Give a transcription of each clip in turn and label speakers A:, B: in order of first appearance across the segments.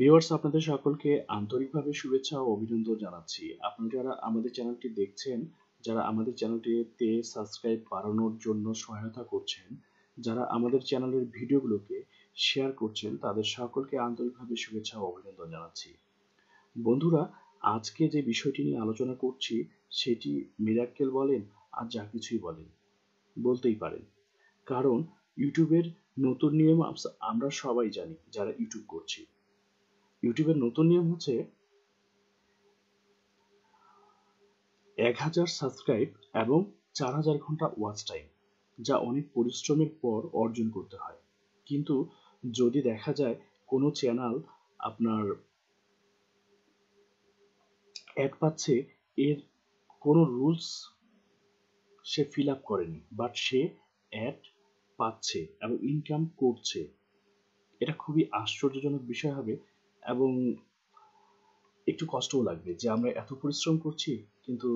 A: viewers আপনাদের সকলকে আন্তরিকভাবে শুভেচ্ছা ও অভিনন্দন জানাচ্ছি আপনারা যারা আমাদের চ্যানেলটি দেখছেন যারা আমাদের চ্যানেলটিতে সাবস্ক্রাইব বাড়ানোর জন্য সহায়তা করছেন যারা আমাদের চ্যানেলের ভিডিওগুলোকে শেয়ার করছেন তাদের সকলকে আন্তরিকভাবে শুভেচ্ছা ও অভিনন্দন জানাচ্ছি বন্ধুরা আজকে যে বিষয়টি নিয়ে আলোচনা করছি সেটি মিরাক্কেল বলেন আর যা কিছুই বলেন বলতেই পারেন কারণ ইউটিউবের নতুন নিয়ম আমরা সবাই জানি যারা ইউটিউব করছি ইউটিউবের নতুন নিয়ম হচ্ছে এক হাজার সাবস্ক্রাইব এবং চার হাজার ঘন্টা ওয়াচ টাইম যা অনেক পরিশ্রমের পর অর্জন করতে হয় কিন্তু যদি দেখা যায় কোনো চ্যানেল আপনার অ্যাড পাচ্ছে এর কোনো রুলস সে ফিল আপ করেনি বাট সে অ্যাড পাচ্ছে এবং ইনকাম করছে এটা খুবই আশ্চর্যজনক বিষয় হবে এবং একটু কষ্টও লাগবে যে আমরা এত পরিশ্রম করছি কিন্তু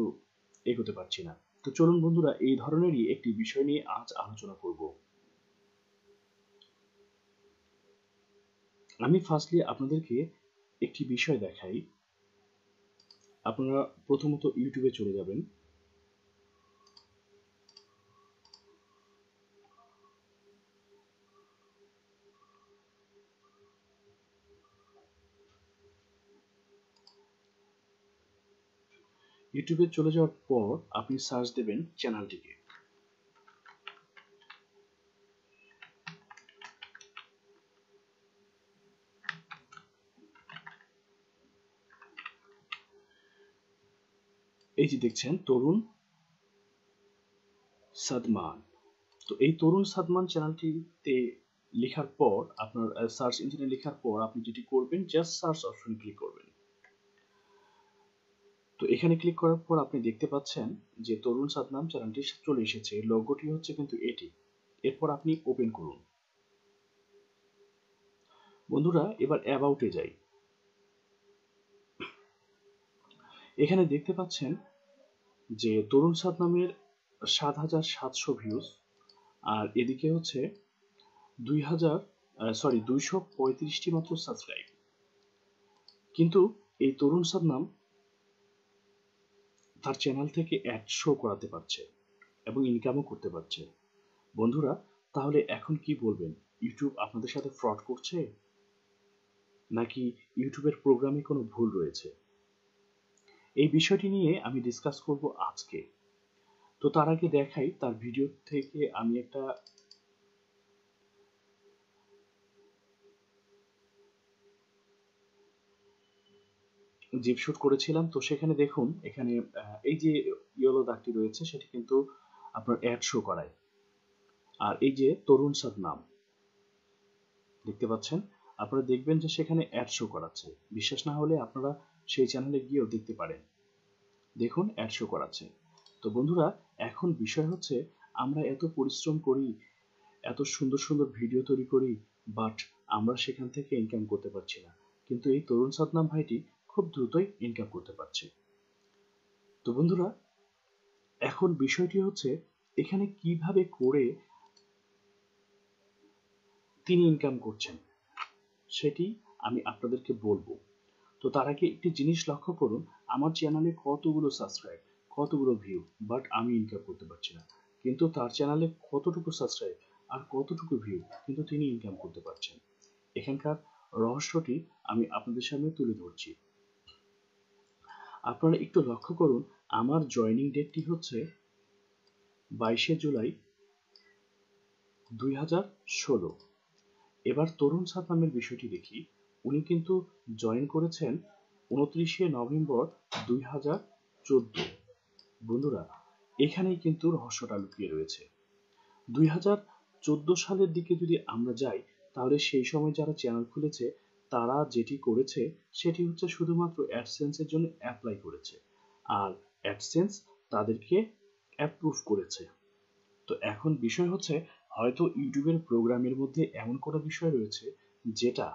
A: এগোতে পারছি না তো চলুন বন্ধুরা এই ধরনেরই একটি বিষয় নিয়ে আজ আলোচনা করব আমি ফার্স্টলি আপনাদেরকে একটি বিষয় দেখাই আপনারা প্রথমত ইউটিউবে চলে যাবেন ইউটিউবে চলে যাওয়ার পর আপনি সার্চ দেবেন চ্যানেলটিকে এই যে দেখছেন তরুণ সাদমান তো এই তরুণ সাদমান চ্যানেলটিতে লেখার পর আপনার সার্চ ইঞ্জিনে লেখার পর আপনি যেটি করবেন জাস্ট সার্চ অপশন ক্লিক করবেন তো এখানে ক্লিক করার পর আপনি দেখতে পাচ্ছেন যে তরুণ সাদনাম চ্যানেলটি চলে এসেছে লগটি হচ্ছে কিন্তু এটি এরপর আপনি ওপেন করুন বন্ধুরা এবার অ্যাবাউটে যাই এখানে দেখতে পাচ্ছেন যে তরুণ সাদ নামের সাত হাজার সাতশো ভিউজ আর এদিকে হচ্ছে দুই হাজার সরি দুইশো পঁয়ত্রিশটি মাত্র সাবস্ক্রাইব কিন্তু এই তরুণ সাদ নাম তার চ্যানেল থেকে অ্যাড শো করাতে পারছে এবং ইনকামও করতে পারছে বন্ধুরা তাহলে এখন কি বলবেন ইউটিউব আপনাদের সাথে ফ্রড করছে নাকি ইউটিউবের প্রোগ্রামে কোনো ভুল রয়েছে এই বিষয়টি নিয়ে আমি ডিসকাস করব আজকে তো তার আগে দেখাই তার ভিডিও থেকে আমি একটা জিপ শুট করেছিলাম তো সেখানে দেখুন এখানে এই যে ইয়েলো দাগটি রয়েছে সেটি কিন্তু আপনার অ্যাড শো করায় আর এই যে তরুণ সাদ নাম দেখতে পাচ্ছেন আপনারা দেখবেন যে সেখানে অ্যাড শো করাচ্ছে বিশ্বাস না হলে আপনারা সেই চ্যানেলে গিয়েও দেখতে পারেন দেখুন অ্যাড শো করাচ্ছে তো বন্ধুরা এখন বিষয় হচ্ছে আমরা এত পরিশ্রম করি এত সুন্দর সুন্দর ভিডিও তৈরি করি বাট আমরা সেখান থেকে ইনকাম করতে পারছি না কিন্তু এই তরুণ সাদনাম ভাইটি খুব দ্রুতই ইনকাম করতে পারছে তো বন্ধুরা এখন বিষয়টি হচ্ছে এখানে কিভাবে করে তিনি ইনকাম করছেন সেটি আমি আপনাদেরকে বলবো তো তার আগে একটি জিনিস লক্ষ্য করুন আমার চ্যানেলে কতগুলো সাবস্ক্রাইব কতগুলো ভিউ বাট আমি ইনকাম করতে পারছি না কিন্তু তার চ্যানেলে কতটুকু সাবস্ক্রাইব আর কতটুকু ভিউ কিন্তু তিনি ইনকাম করতে পারছেন এখানকার রহস্যটি আমি আপনাদের সামনে তুলে ধরছি আপনারা একটু লক্ষ্য করুন আমার জয়নিং ডেটটি হচ্ছে বাইশে জুলাই দুই হাজার ষোলো এবার তরুণ নামের বিষয়টি দেখি উনি কিন্তু জয়েন করেছেন উনত্রিশে নভেম্বর দুই হাজার চোদ্দ বন্ধুরা এখানেই কিন্তু রহস্যটা লুকিয়ে রয়েছে দুই হাজার চোদ্দ সালের দিকে যদি আমরা যাই তাহলে সেই সময় যারা চ্যানেল খুলেছে তারা যেটি করেছে সেটি হচ্ছে শুধুমাত্র অ্যাডসেন্সের জন্য অ্যাপ্লাই করেছে আর অ্যাডসেন্স তাদেরকে অ্যাপ্রুভ করেছে তো এখন বিষয় হচ্ছে হয়তো ইউটিউবের প্রোগ্রামের মধ্যে এমন কোনো বিষয় রয়েছে যেটা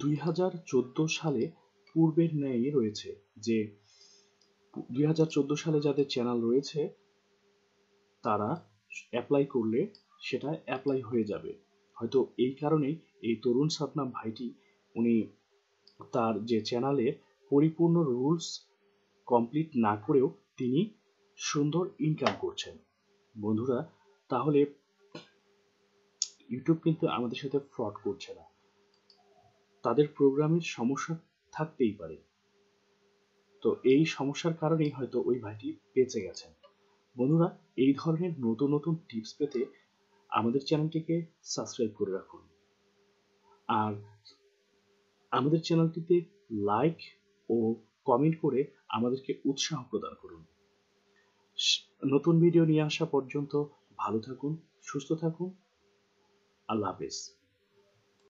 A: দুই হাজার সালে পূর্বের ন্যায় রয়েছে যে দুই হাজার সালে যাদের চ্যানেল রয়েছে তারা অ্যাপ্লাই করলে সেটা অ্যাপ্লাই হয়ে যাবে হয়তো এই কারণেই এই তরুণ সাতনাম ভাইটি উনি তার যে চ্যানেলে পরিপূর্ণ রুলস কমপ্লিট না করেও তিনি সুন্দর ইনকাম করছেন বন্ধুরা তাহলে ইউটিউব কিন্তু আমাদের সাথে ফ্রড করছে না তাদের প্রোগ্রামের সমস্যা থাকতেই পারে তো এই সমস্যার কারণেই হয়তো ওই ভাইটি বেঁচে গেছেন বন্ধুরা এই ধরনের নতুন নতুন টিপস পেতে আমাদের চ্যানেলটিকে সাবস্ক্রাইব করে রাখুন আর আমাদের চ্যানেলটিতে লাইক ও কমেন্ট করে আমাদেরকে উৎসাহ প্রদান করুন নতুন ভিডিও নিয়ে আসা পর্যন্ত ভালো থাকুন সুস্থ থাকুন আল্লাহ হাফেজ